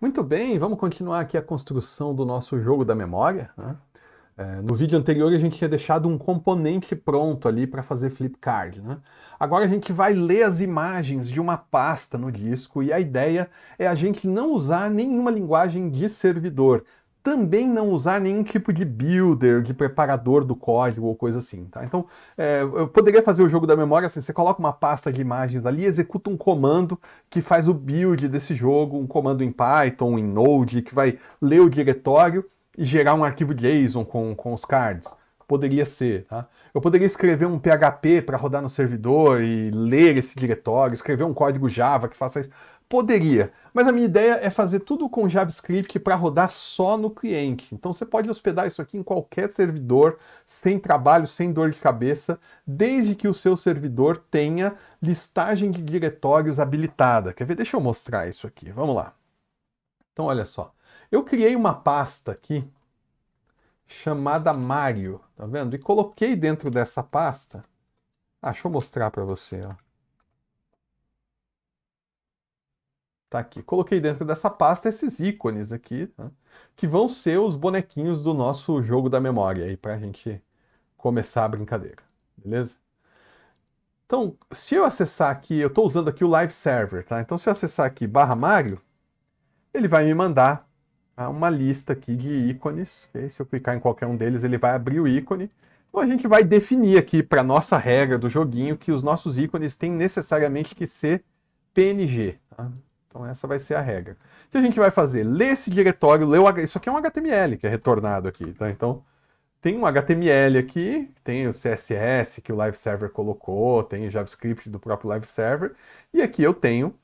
Muito bem, vamos continuar aqui a construção do nosso jogo da memória. Né? É, no vídeo anterior a gente tinha deixado um componente pronto ali para fazer flipcard. Né? Agora a gente vai ler as imagens de uma pasta no disco e a ideia é a gente não usar nenhuma linguagem de servidor, também não usar nenhum tipo de builder, de preparador do código ou coisa assim, tá? Então, é, eu poderia fazer o jogo da memória assim, você coloca uma pasta de imagens ali, executa um comando que faz o build desse jogo, um comando em Python, em Node, que vai ler o diretório e gerar um arquivo JSON com, com os cards. Poderia ser, tá? Eu poderia escrever um PHP para rodar no servidor e ler esse diretório, escrever um código Java que faça isso. Poderia, mas a minha ideia é fazer tudo com JavaScript para rodar só no cliente. Então você pode hospedar isso aqui em qualquer servidor, sem trabalho, sem dor de cabeça, desde que o seu servidor tenha listagem de diretórios habilitada. Quer ver? Deixa eu mostrar isso aqui. Vamos lá. Então olha só. Eu criei uma pasta aqui chamada Mario, tá vendo? E coloquei dentro dessa pasta. Ah, deixa eu mostrar para você, ó. Tá aqui. Coloquei dentro dessa pasta esses ícones aqui, né, que vão ser os bonequinhos do nosso jogo da memória aí para a gente começar a brincadeira, beleza? Então, se eu acessar aqui, eu estou usando aqui o Live Server, tá? Então, se eu acessar aqui barra Mario, ele vai me mandar tá, uma lista aqui de ícones. Okay? Se eu clicar em qualquer um deles, ele vai abrir o ícone. Então, a gente vai definir aqui para nossa regra do joguinho que os nossos ícones têm necessariamente que ser PNG. Tá? Então essa vai ser a regra. O que a gente vai fazer? Ler esse diretório, ler o, isso aqui é um HTML que é retornado aqui, tá? Então tem um HTML aqui, tem o CSS que o Live Server colocou, tem o JavaScript do próprio Live Server, e aqui eu tenho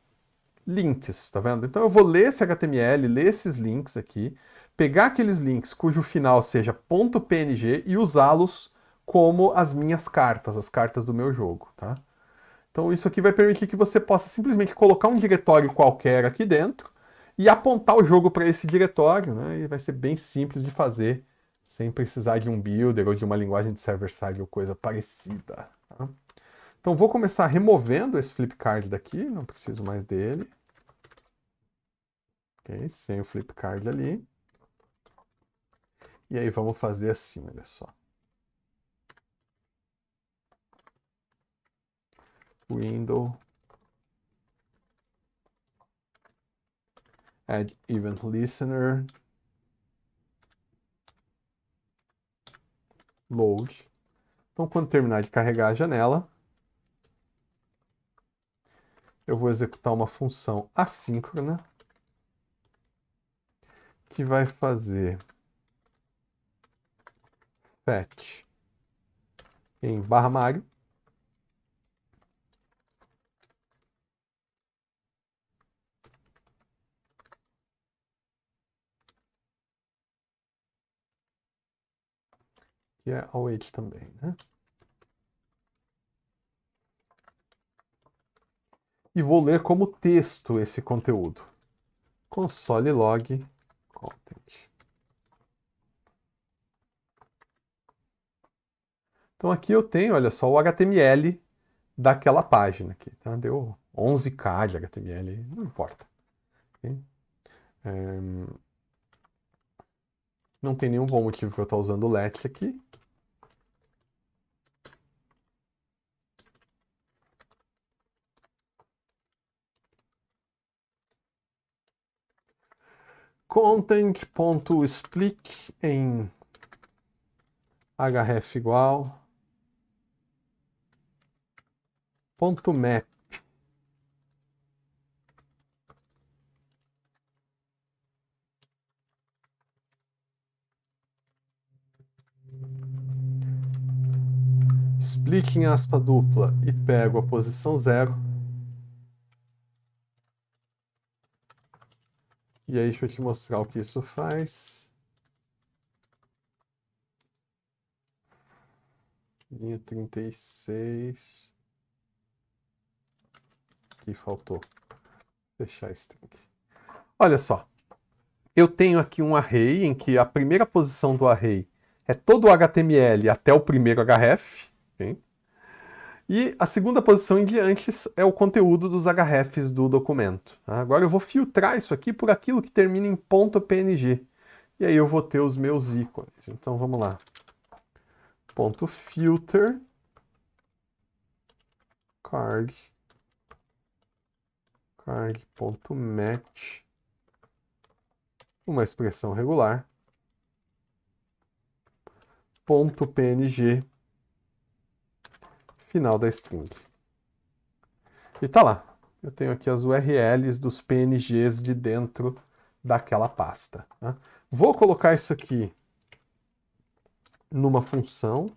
links, tá vendo? Então eu vou ler esse HTML, ler esses links aqui, pegar aqueles links cujo final seja .png e usá-los como as minhas cartas, as cartas do meu jogo, tá? Então isso aqui vai permitir que você possa simplesmente colocar um diretório qualquer aqui dentro e apontar o jogo para esse diretório, né? E vai ser bem simples de fazer, sem precisar de um builder ou de uma linguagem de server-side ou coisa parecida. Tá? Então vou começar removendo esse flipcard daqui, não preciso mais dele. Ok, sem o flipcard ali. E aí vamos fazer assim, olha só. window add event listener load então quando terminar de carregar a janela eu vou executar uma função assíncrona que vai fazer fetch em barra magno que é await também, né? E vou ler como texto esse conteúdo. Console log content. Então aqui eu tenho, olha só, o HTML daquela página aqui, tá? Deu 11k de HTML, não importa. Okay? É... Não tem nenhum bom motivo que eu estou tá usando o let aqui. content.split em href igual ponto map split em aspa dupla e pego a posição zero E aí deixa eu te mostrar o que isso faz. Linha 36. Aqui faltou fechar a string. Olha só. Eu tenho aqui um array em que a primeira posição do array é todo o HTML até o primeiro href. Okay? E a segunda posição em diante é o conteúdo dos hrefs do documento. Tá? Agora eu vou filtrar isso aqui por aquilo que termina em .png. E aí eu vou ter os meus ícones. Então vamos lá. Ponto filter card card.match uma expressão regular ponto .png final da string. E tá lá. Eu tenho aqui as URLs dos PNGs de dentro daquela pasta. Né? Vou colocar isso aqui numa função.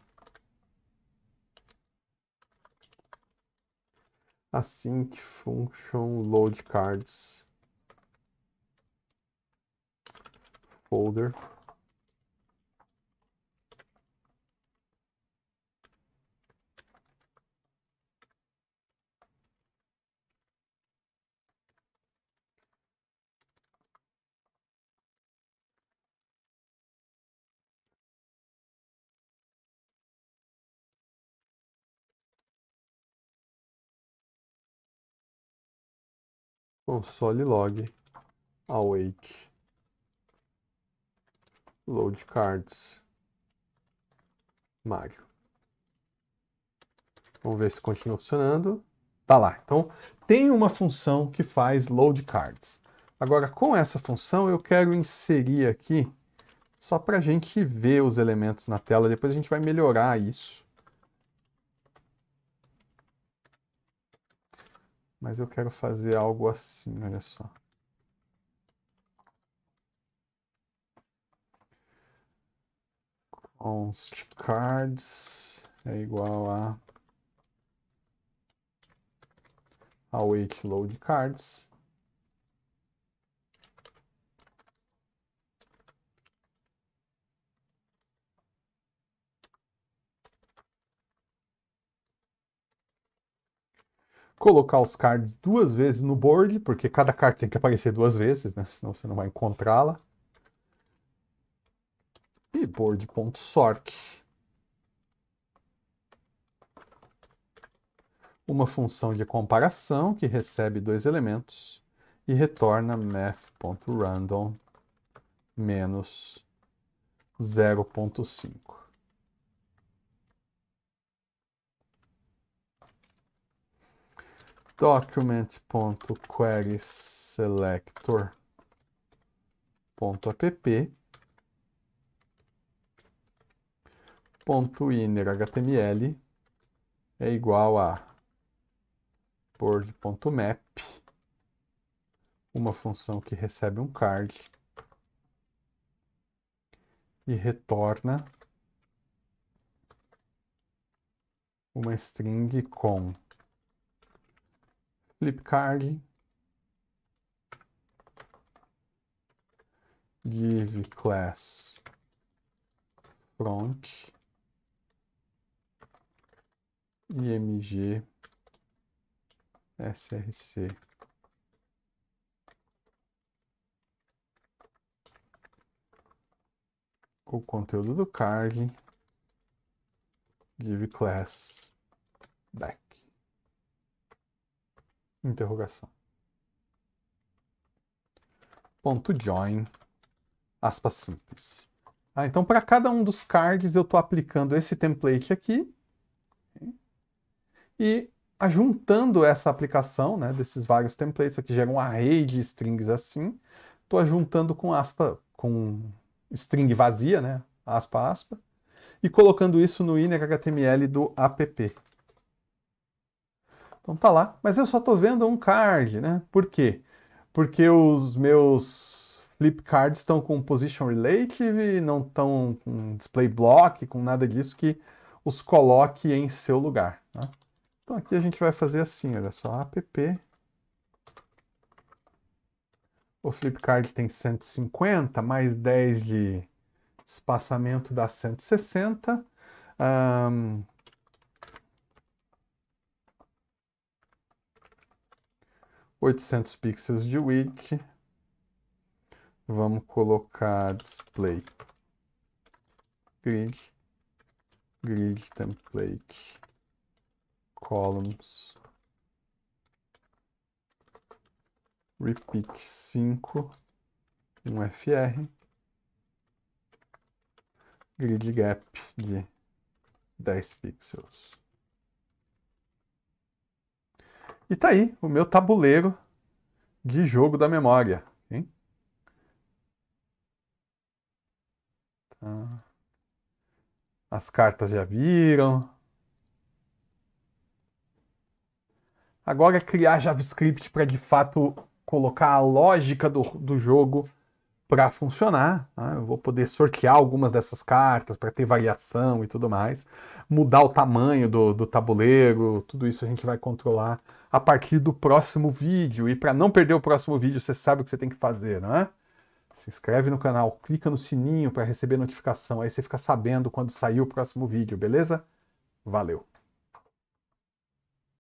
async function load cards folder console log awake load cards Mario. Vamos ver se continua funcionando. Tá lá. Então, tem uma função que faz load cards. Agora, com essa função, eu quero inserir aqui, só para a gente ver os elementos na tela. Depois a gente vai melhorar isso. Mas eu quero fazer algo assim, olha só. const cards é igual a await load cards colocar os cards duas vezes no board, porque cada carta tem que aparecer duas vezes, né? senão você não vai encontrá-la. E board.sort. Uma função de comparação que recebe dois elementos e retorna math.random menos 0.5. document.querySelector.app ponto inner html é igual a board.map uma função que recebe um card e retorna uma string com Flipkart, give class front img src o conteúdo do card, give class back interrogação. Ponto join, aspas simples. Ah, então, para cada um dos cards, eu estou aplicando esse template aqui e ajuntando essa aplicação né, desses vários templates, aqui gera um array de strings assim, estou ajuntando com aspa, com string vazia, né, aspa, aspa, e colocando isso no inner HTML do app. Então tá lá, mas eu só estou vendo um card, né? Por quê? Porque os meus flip cards estão com position relative, não estão com display block, com nada disso que os coloque em seu lugar. Né? Então aqui a gente vai fazer assim, olha só, app o flip card tem 150, mais 10 de espaçamento dá 160. Um, 800 pixels de width. Vamos colocar display grid, grid template, columns, repeat 5, um FR, grid gap de 10 pixels. E tá aí o meu tabuleiro de jogo da memória. Hein? Tá. As cartas já viram. Agora é criar JavaScript para de fato colocar a lógica do, do jogo para funcionar. Né? Eu vou poder sortear algumas dessas cartas para ter variação e tudo mais, mudar o tamanho do, do, tabuleiro, tudo isso a gente vai controlar a partir do próximo vídeo. E para não perder o próximo vídeo, você sabe o que você tem que fazer, não é? Se inscreve no canal, clica no sininho para receber notificação, aí você fica sabendo quando sair o próximo vídeo, beleza? Valeu!